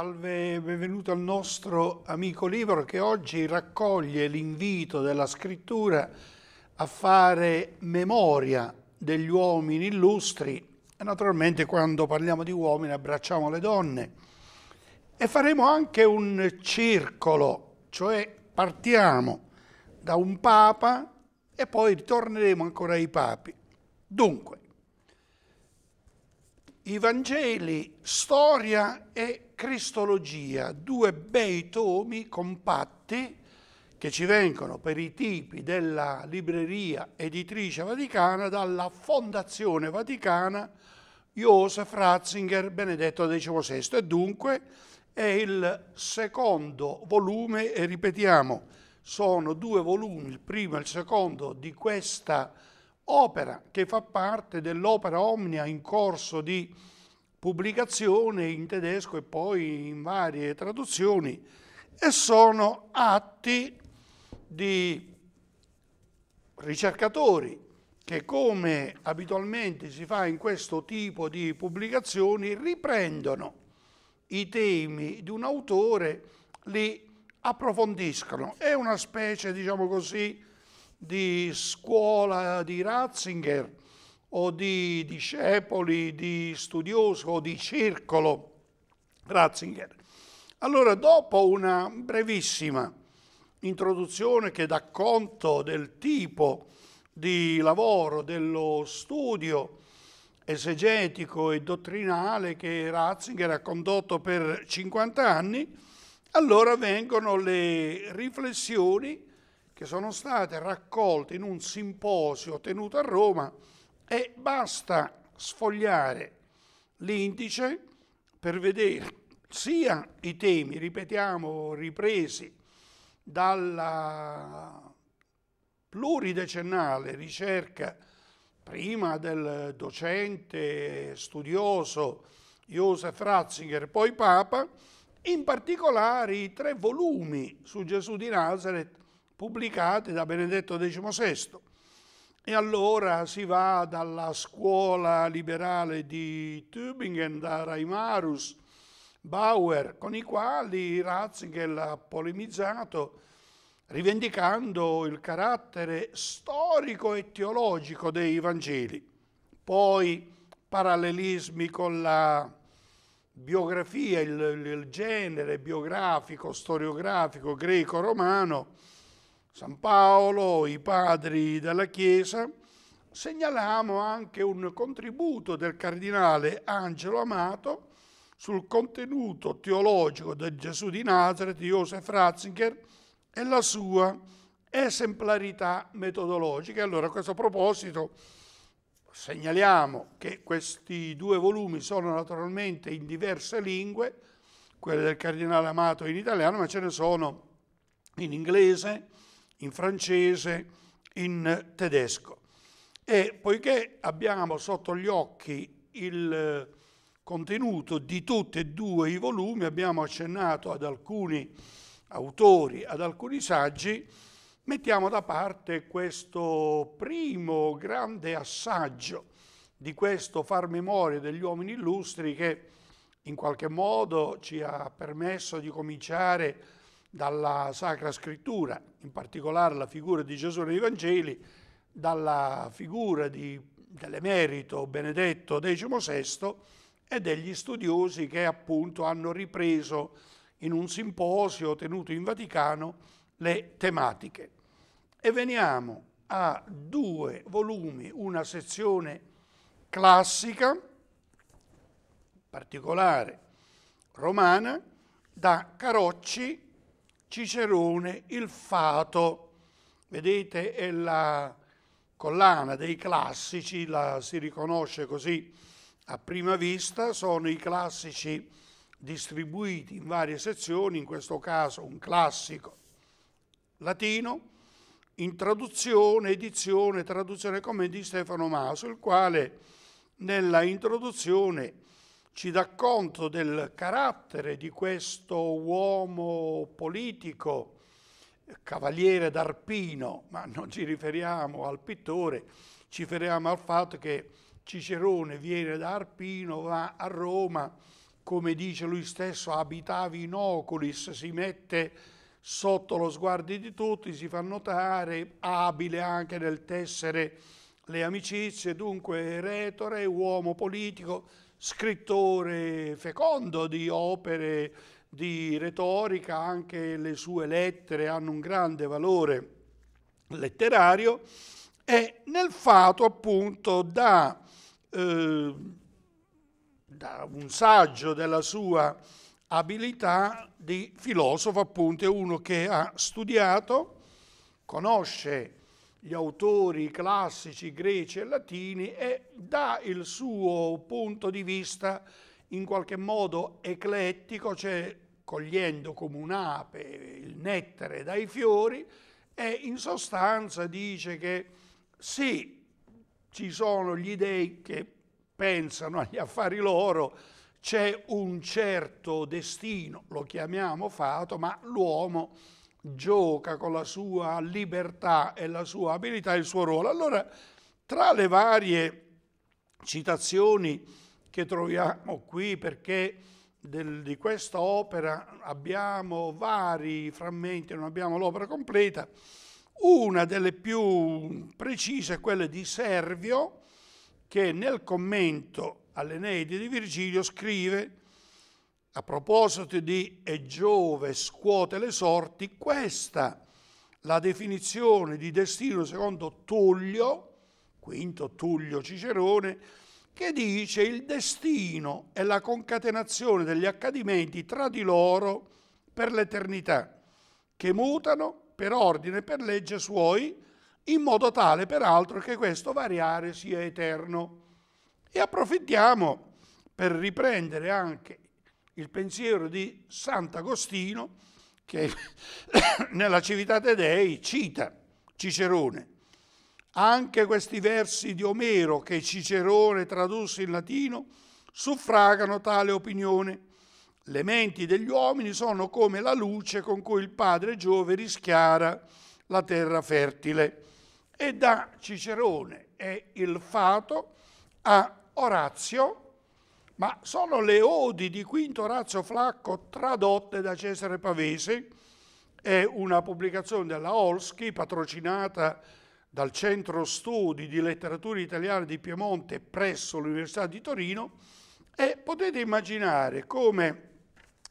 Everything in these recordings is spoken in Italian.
Salve, benvenuto al nostro amico libro che oggi raccoglie l'invito della scrittura a fare memoria degli uomini illustri. Naturalmente quando parliamo di uomini abbracciamo le donne e faremo anche un circolo, cioè partiamo da un papa e poi ritorneremo ancora ai papi. Dunque, i Vangeli, storia e Cristologia, due bei tomi compatti che ci vengono per i tipi della libreria editrice vaticana dalla Fondazione Vaticana Josef Ratzinger Benedetto XVI diciamo e dunque è il secondo volume e ripetiamo sono due volumi, il primo e il secondo di questa opera che fa parte dell'opera omnia in corso di pubblicazione in tedesco e poi in varie traduzioni e sono atti di ricercatori che come abitualmente si fa in questo tipo di pubblicazioni riprendono i temi di un autore, li approfondiscono. È una specie, diciamo così, di scuola di Ratzinger o di discepoli, di studioso o di circolo Ratzinger. Allora, dopo una brevissima introduzione che dà conto del tipo di lavoro, dello studio esegetico e dottrinale che Ratzinger ha condotto per 50 anni, allora vengono le riflessioni che sono state raccolte in un simposio tenuto a Roma e basta sfogliare l'indice per vedere sia i temi, ripetiamo, ripresi dalla pluridecennale ricerca prima del docente studioso Joseph Ratzinger, poi Papa, in particolare i tre volumi su Gesù di Nazareth pubblicati da Benedetto XVI. Diciamo e allora si va dalla scuola liberale di Tübingen, da Raimarus, Bauer, con i quali Ratzinger ha polemizzato rivendicando il carattere storico e teologico dei Vangeli. Poi parallelismi con la biografia, il, il genere biografico, storiografico greco-romano, San Paolo, i padri della Chiesa, segnaliamo anche un contributo del cardinale Angelo Amato sul contenuto teologico del Gesù di Nazareth Josef Ratzinger e la sua esemplarità metodologica. Allora, a questo proposito, segnaliamo che questi due volumi sono naturalmente in diverse lingue, quelle del Cardinale Amato in italiano, ma ce ne sono in inglese, in francese, in tedesco. E poiché abbiamo sotto gli occhi il eh, contenuto di tutti e due i volumi, abbiamo accennato ad alcuni autori, ad alcuni saggi, mettiamo da parte questo primo grande assaggio di questo far memoria degli uomini illustri che in qualche modo ci ha permesso di cominciare a dalla Sacra Scrittura, in particolare la figura di Gesù nei Vangeli, dalla figura di, dell'emerito Benedetto XVI e degli studiosi che appunto hanno ripreso in un simposio tenuto in Vaticano le tematiche. E veniamo a due volumi, una sezione classica, in particolare romana, da Carocci Cicerone il fato, vedete è la collana dei classici, la si riconosce così a prima vista, sono i classici distribuiti in varie sezioni, in questo caso un classico latino, in traduzione, edizione, traduzione come di Stefano Maso, il quale nella introduzione ci dà conto del carattere di questo uomo politico, cavaliere d'Arpino, ma non ci riferiamo al pittore, ci riferiamo al fatto che Cicerone viene da Arpino, va a Roma, come dice lui stesso, abitavi in oculis, si mette sotto lo sguardo di tutti, si fa notare, abile anche nel tessere le amicizie, dunque retore, uomo politico, scrittore fecondo di opere di retorica, anche le sue lettere hanno un grande valore letterario, e nel fatto appunto da, eh, da un saggio della sua abilità di filosofo, appunto è uno che ha studiato, conosce gli autori classici greci e latini e dà il suo punto di vista in qualche modo eclettico, cioè cogliendo come un'ape il nettere dai fiori e in sostanza dice che sì, ci sono gli dei che pensano agli affari loro, c'è un certo destino, lo chiamiamo fato, ma l'uomo gioca con la sua libertà e la sua abilità e il suo ruolo. Allora, tra le varie citazioni che troviamo qui, perché del, di questa opera abbiamo vari frammenti, non abbiamo l'opera completa, una delle più precise è quella di Servio, che nel commento all'Eneide di Virgilio scrive a proposito di E Giove scuote le sorti, questa la definizione di destino secondo Tullio, quinto Tullio Cicerone, che dice il destino è la concatenazione degli accadimenti tra di loro per l'eternità, che mutano per ordine e per legge suoi, in modo tale peraltro che questo variare sia eterno. E approfittiamo per riprendere anche il pensiero di Sant'Agostino che nella Civitate Dei cita Cicerone. Anche questi versi di Omero che Cicerone tradusse in latino suffragano tale opinione. Le menti degli uomini sono come la luce con cui il padre Giove rischiara la terra fertile. E da Cicerone è il fato a Orazio ma sono le odi di Quinto Razzo Flacco tradotte da Cesare Pavese, è una pubblicazione della Olski patrocinata dal Centro Studi di Letteratura Italiana di Piemonte presso l'Università di Torino e potete immaginare come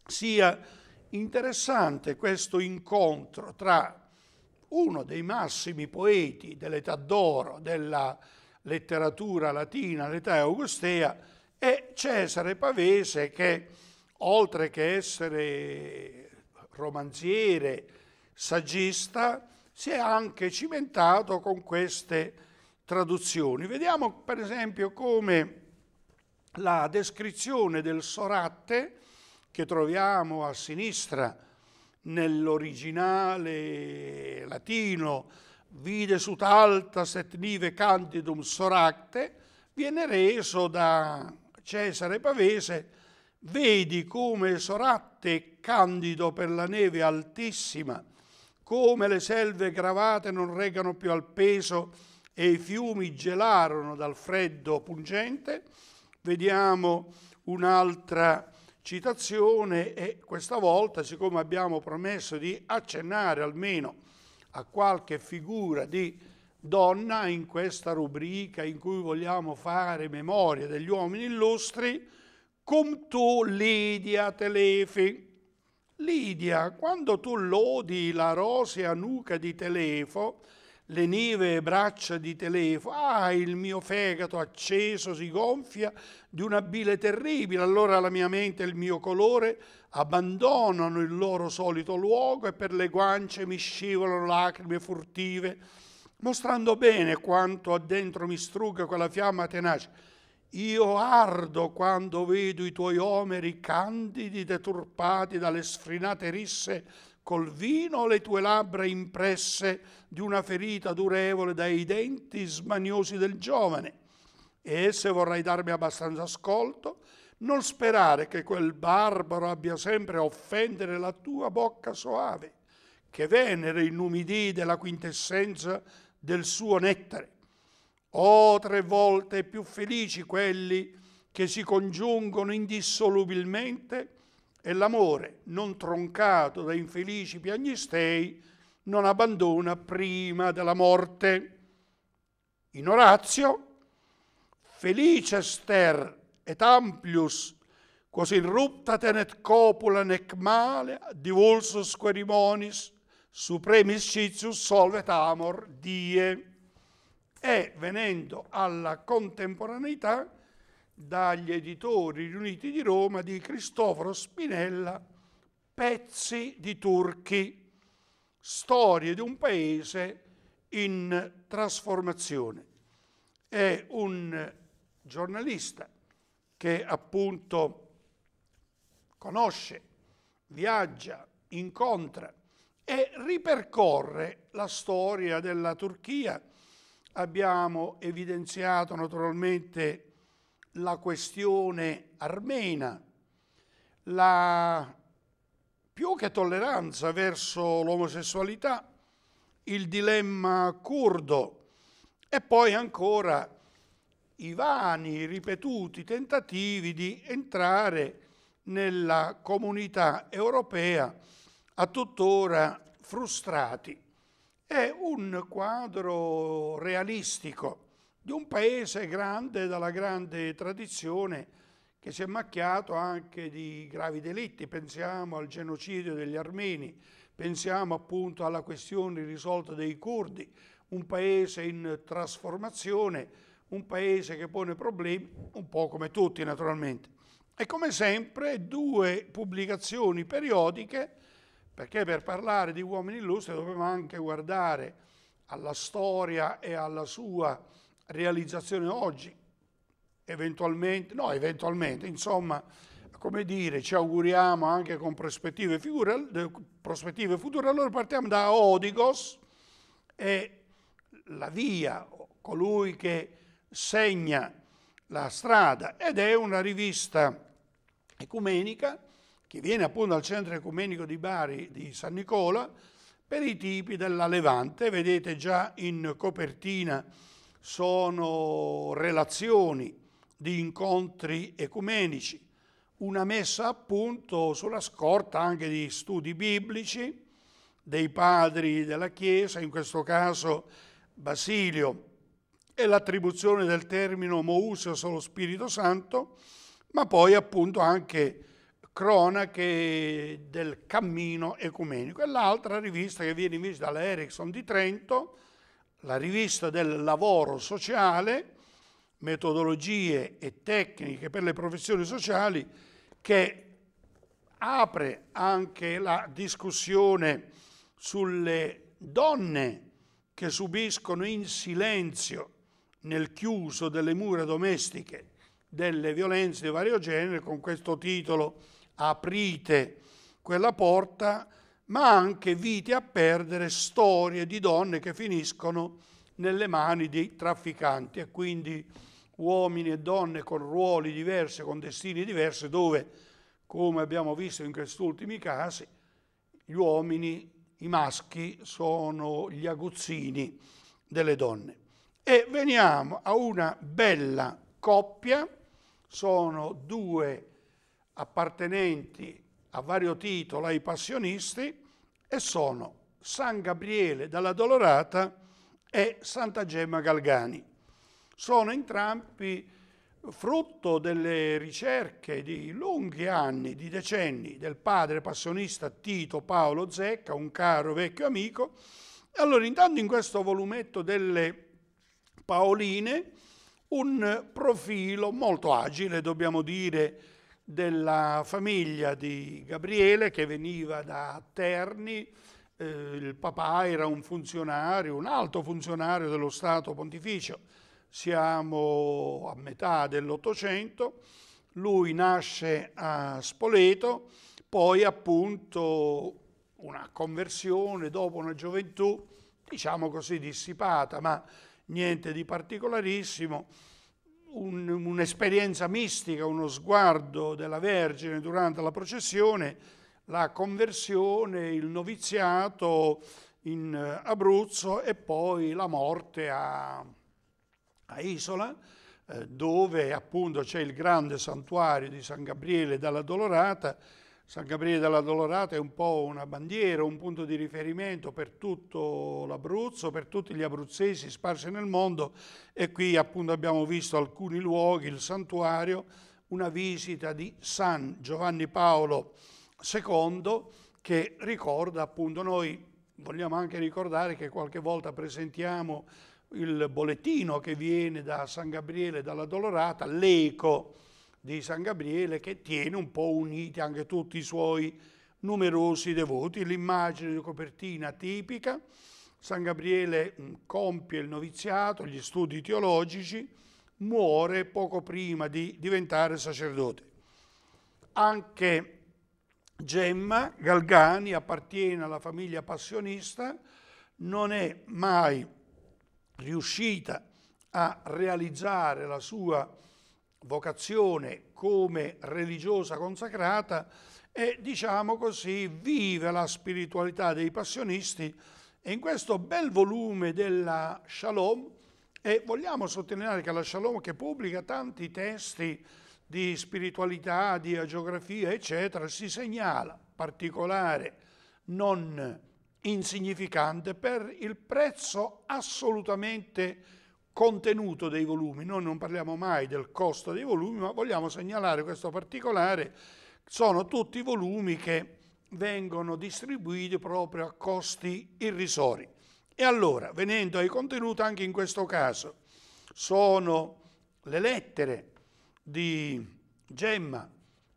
sia interessante questo incontro tra uno dei massimi poeti dell'età d'oro della letteratura latina, l'età augustea, e Cesare Pavese che oltre che essere romanziere, saggista, si è anche cimentato con queste traduzioni. Vediamo per esempio come la descrizione del Soratte che troviamo a sinistra nell'originale latino vide sut alta set nive candidum soracte viene reso da Cesare Pavese, vedi come Soratte candido per la neve altissima, come le selve gravate non regano più al peso e i fiumi gelarono dal freddo pungente. Vediamo un'altra citazione e questa volta, siccome abbiamo promesso di accennare almeno a qualche figura di donna in questa rubrica in cui vogliamo fare memoria degli uomini illustri, come tu Lidia Telefi. Lidia, quando tu lodi la rosea nuca di Telefo, le neve braccia di Telefo, ah, il mio fegato acceso si gonfia di una bile terribile, allora la mia mente e il mio colore abbandonano il loro solito luogo e per le guance mi scivolano lacrime furtive mostrando bene quanto addentro mi strugga quella fiamma tenace. Io ardo quando vedo i tuoi omeri candidi deturpati dalle sfrinate risse col vino le tue labbra impresse di una ferita durevole dai denti smaniosi del giovane. E se vorrai darmi abbastanza ascolto, non sperare che quel barbaro abbia sempre a offendere la tua bocca soave, che venere inumidì della quintessenza del suo nettare. Oh, tre volte più felici quelli che si congiungono indissolubilmente e l'amore, non troncato da infelici piagnistei, non abbandona prima della morte. In Orazio, felicester et amplius, quasi in rupta tenet copula nec male, divulsus querimonis, Supremis Citius solvet amor die e venendo alla contemporaneità dagli editori riuniti di Roma di Cristoforo Spinella Pezzi di Turchi, storie di un paese in trasformazione. È un giornalista che appunto conosce, viaggia, incontra e ripercorre la storia della Turchia. Abbiamo evidenziato naturalmente la questione armena, la più che tolleranza verso l'omosessualità, il dilemma curdo e poi ancora i vani, ripetuti tentativi di entrare nella comunità europea a tuttora frustrati. È un quadro realistico di un paese grande dalla grande tradizione che si è macchiato anche di gravi delitti, pensiamo al genocidio degli armeni, pensiamo appunto alla questione risolta dei curdi, un paese in trasformazione, un paese che pone problemi, un po' come tutti naturalmente. E come sempre due pubblicazioni periodiche perché per parlare di uomini illustri dobbiamo anche guardare alla storia e alla sua realizzazione oggi, eventualmente, no eventualmente, insomma, come dire, ci auguriamo anche con prospettive, figure, eh, prospettive future. Allora partiamo da Odigos e la via, colui che segna la strada ed è una rivista ecumenica che viene appunto dal centro ecumenico di Bari di San Nicola, per i tipi della Levante. Vedete già in copertina sono relazioni di incontri ecumenici, una messa appunto sulla scorta anche di studi biblici dei padri della Chiesa, in questo caso Basilio, e l'attribuzione del termine Mousio allo Spirito Santo, ma poi appunto anche cronache del cammino ecumenico e l'altra rivista che viene invece dalla Ericsson di Trento, la rivista del lavoro sociale, metodologie e tecniche per le professioni sociali che apre anche la discussione sulle donne che subiscono in silenzio nel chiuso delle mura domestiche delle violenze di vario genere con questo titolo aprite quella porta, ma anche vite a perdere, storie di donne che finiscono nelle mani dei trafficanti e quindi uomini e donne con ruoli diversi, con destini diversi, dove, come abbiamo visto in questi ultimi casi, gli uomini, i maschi, sono gli aguzzini delle donne. E veniamo a una bella coppia, sono due appartenenti a vario titolo ai passionisti e sono San Gabriele dalla Dolorata e Santa Gemma Galgani. Sono entrambi frutto delle ricerche di lunghi anni, di decenni, del padre passionista Tito Paolo Zecca, un caro vecchio amico. Allora, intanto in questo volumetto delle Paoline, un profilo molto agile, dobbiamo dire, della famiglia di Gabriele che veniva da Terni, eh, il papà era un funzionario, un alto funzionario dello Stato Pontificio, siamo a metà dell'Ottocento, lui nasce a Spoleto, poi appunto una conversione dopo una gioventù, diciamo così dissipata, ma niente di particolarissimo, un'esperienza mistica, uno sguardo della Vergine durante la processione, la conversione, il noviziato in Abruzzo e poi la morte a, a Isola, eh, dove appunto c'è il grande santuario di San Gabriele dalla Dolorata, San Gabriele della Dolorata è un po' una bandiera, un punto di riferimento per tutto l'Abruzzo, per tutti gli abruzzesi sparsi nel mondo e qui appunto abbiamo visto alcuni luoghi, il santuario, una visita di San Giovanni Paolo II che ricorda appunto noi vogliamo anche ricordare che qualche volta presentiamo il bollettino che viene da San Gabriele dalla Dolorata, l'eco di San Gabriele che tiene un po' uniti anche tutti i suoi numerosi devoti. L'immagine di copertina tipica, San Gabriele mm, compie il noviziato, gli studi teologici, muore poco prima di diventare sacerdote. Anche Gemma Galgani appartiene alla famiglia passionista, non è mai riuscita a realizzare la sua vocazione come religiosa consacrata e diciamo così vive la spiritualità dei passionisti e in questo bel volume della Shalom e vogliamo sottolineare che la Shalom che pubblica tanti testi di spiritualità, di geografia eccetera si segnala particolare non insignificante per il prezzo assolutamente contenuto dei volumi. Noi non parliamo mai del costo dei volumi, ma vogliamo segnalare questo particolare. Sono tutti volumi che vengono distribuiti proprio a costi irrisori. E allora, venendo ai contenuti, anche in questo caso, sono le lettere di Gemma,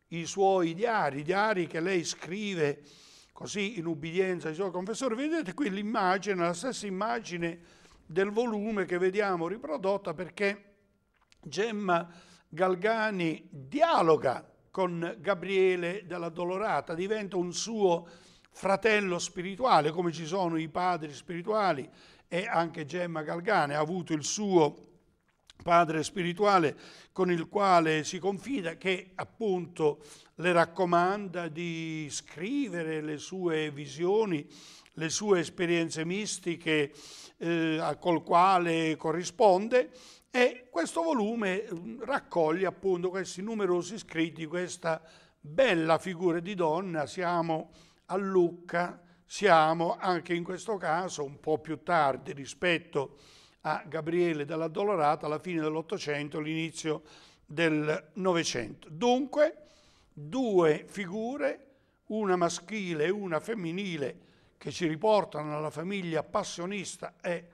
i suoi diari, i diari che lei scrive così in ubbidienza ai suoi confessori. Vedete qui l'immagine, la stessa immagine del volume che vediamo riprodotta perché Gemma Galgani dialoga con Gabriele della Dolorata, diventa un suo fratello spirituale, come ci sono i padri spirituali e anche Gemma Galgani ha avuto il suo padre spirituale con il quale si confida, che appunto le raccomanda di scrivere le sue visioni, le sue esperienze mistiche eh, col quale corrisponde e questo volume mm, raccoglie appunto questi numerosi scritti, questa bella figura di donna, siamo a Lucca, siamo anche in questo caso un po' più tardi rispetto a Gabriele della Dolorata alla fine dell'Ottocento, l'inizio del Novecento. Dunque due figure, una maschile e una femminile, che ci riportano alla famiglia passionista e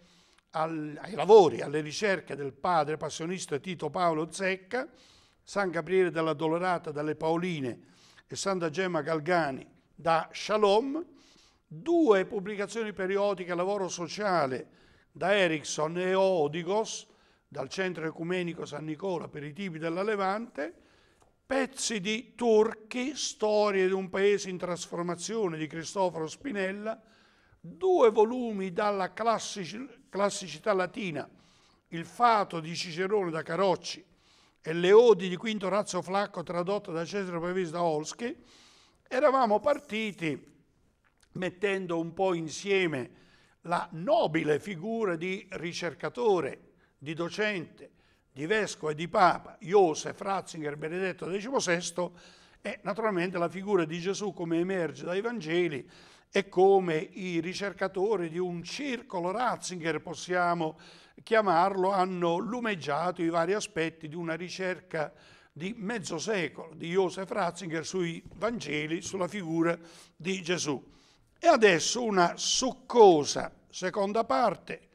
al, ai lavori, alle ricerche del padre passionista Tito Paolo Zecca, San Gabriele della Dolorata dalle Paoline e Santa Gemma Galgani da Shalom, due pubblicazioni periodiche Lavoro Sociale da Erickson e Odigos dal Centro Ecumenico San Nicola per i tipi della Levante, pezzi di Turchi, storie di un paese in trasformazione di Cristoforo Spinella, due volumi dalla classici, classicità latina, Il fato di Cicerone da Carocci e Le odi di Quinto Razzo Flacco tradotta da Cesare Pavese da Olschi, eravamo partiti mettendo un po' insieme la nobile figura di ricercatore, di docente, di Vescovo e di Papa, Josef Ratzinger, Benedetto XVI, e naturalmente la figura di Gesù come emerge dai Vangeli e come i ricercatori di un circolo Ratzinger, possiamo chiamarlo, hanno lumeggiato i vari aspetti di una ricerca di mezzo secolo di Josef Ratzinger sui Vangeli, sulla figura di Gesù. E adesso una succosa seconda parte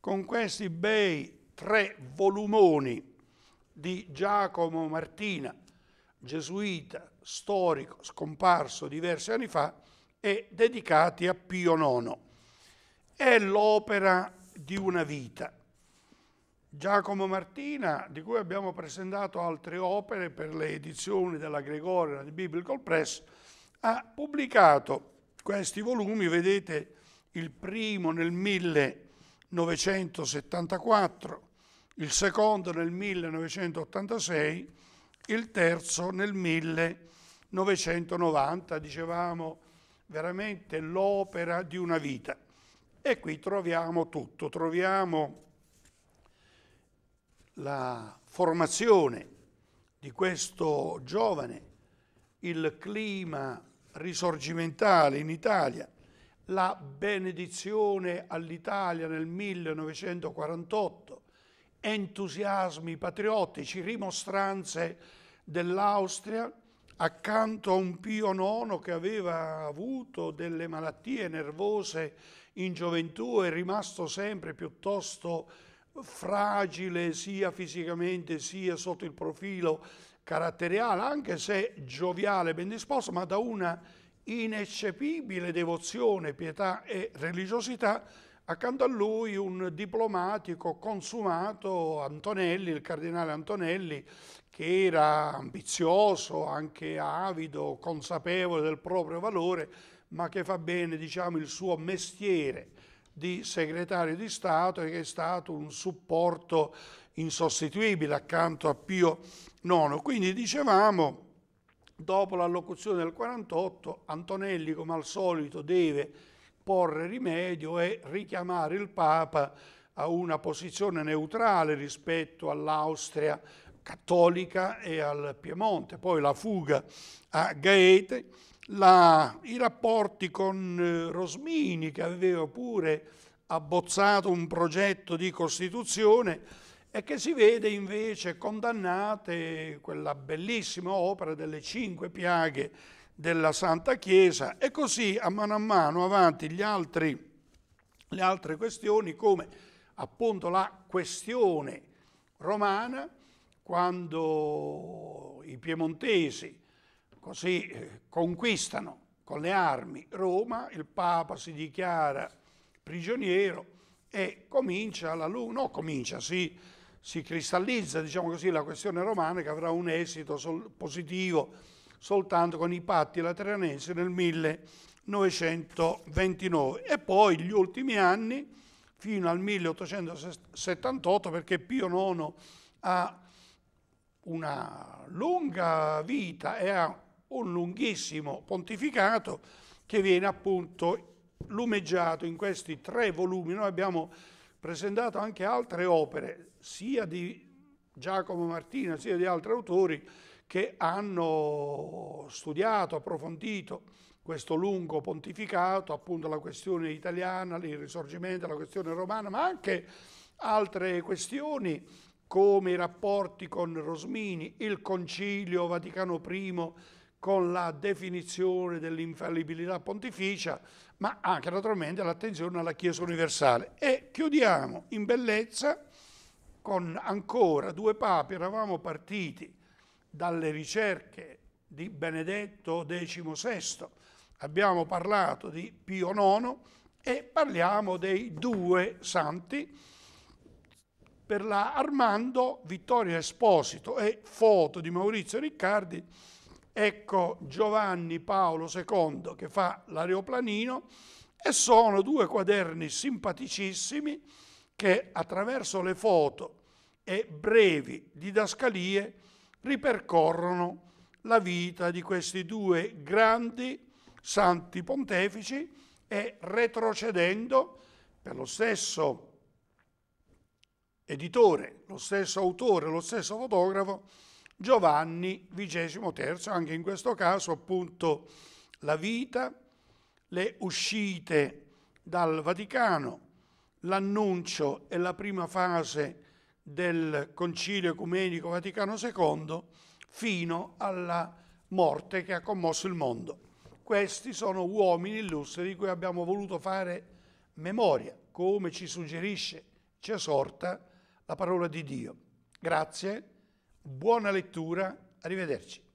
con questi bei tre volumoni di Giacomo Martina, gesuita, storico, scomparso diversi anni fa, e dedicati a Pio IX. È l'opera di una vita. Giacomo Martina, di cui abbiamo presentato altre opere per le edizioni della Gregoria di Biblical Press, ha pubblicato questi volumi, vedete il primo nel 1974, il secondo nel 1986, il terzo nel 1990, dicevamo veramente l'opera di una vita. E qui troviamo tutto, troviamo la formazione di questo giovane, il clima risorgimentale in Italia, la benedizione all'Italia nel 1948, entusiasmi patriottici, rimostranze dell'Austria, accanto a un Pio IX che aveva avuto delle malattie nervose in gioventù e rimasto sempre piuttosto fragile sia fisicamente sia sotto il profilo caratteriale, anche se gioviale, ben disposto, ma da una ineccepibile devozione, pietà e religiosità, Accanto a lui un diplomatico consumato, Antonelli, il cardinale Antonelli, che era ambizioso, anche avido, consapevole del proprio valore, ma che fa bene diciamo, il suo mestiere di segretario di Stato e che è stato un supporto insostituibile accanto a Pio IX. Quindi dicevamo, dopo l'allocuzione del 48, Antonelli come al solito deve porre rimedio e richiamare il Papa a una posizione neutrale rispetto all'Austria cattolica e al Piemonte, poi la fuga a Gaete, la, i rapporti con eh, Rosmini che aveva pure abbozzato un progetto di Costituzione e che si vede invece condannate quella bellissima opera delle cinque piaghe della Santa Chiesa e così a mano a mano avanti altri, le altre questioni come appunto la questione romana quando i piemontesi così eh, conquistano con le armi Roma, il Papa si dichiara prigioniero e comincia la luna, no comincia, si, si cristallizza diciamo così, la questione romana che avrà un esito positivo soltanto con i patti lateranesi nel 1929 e poi gli ultimi anni fino al 1878 perché Pio IX ha una lunga vita e ha un lunghissimo pontificato che viene appunto lumeggiato in questi tre volumi. Noi abbiamo presentato anche altre opere, sia di Giacomo Martina sia di altri autori, che hanno studiato, approfondito questo lungo pontificato, appunto la questione italiana, il risorgimento, la questione romana, ma anche altre questioni come i rapporti con Rosmini, il concilio Vaticano I con la definizione dell'infallibilità pontificia, ma anche naturalmente l'attenzione alla Chiesa universale. E chiudiamo in bellezza con ancora due papi, eravamo partiti dalle ricerche di Benedetto XVI, abbiamo parlato di Pio IX e parliamo dei due santi per la Armando Vittorio Esposito e foto di Maurizio Riccardi ecco Giovanni Paolo II che fa l'aeroplanino e sono due quaderni simpaticissimi che attraverso le foto e brevi didascalie ripercorrono la vita di questi due grandi santi pontefici e retrocedendo per lo stesso editore, lo stesso autore, lo stesso fotografo, Giovanni XXIII, anche in questo caso appunto la vita, le uscite dal Vaticano, l'annuncio e la prima fase del Concilio Ecumenico Vaticano II fino alla morte che ha commosso il mondo. Questi sono uomini illustri di cui abbiamo voluto fare memoria, come ci suggerisce, ci esorta la parola di Dio. Grazie, buona lettura, arrivederci.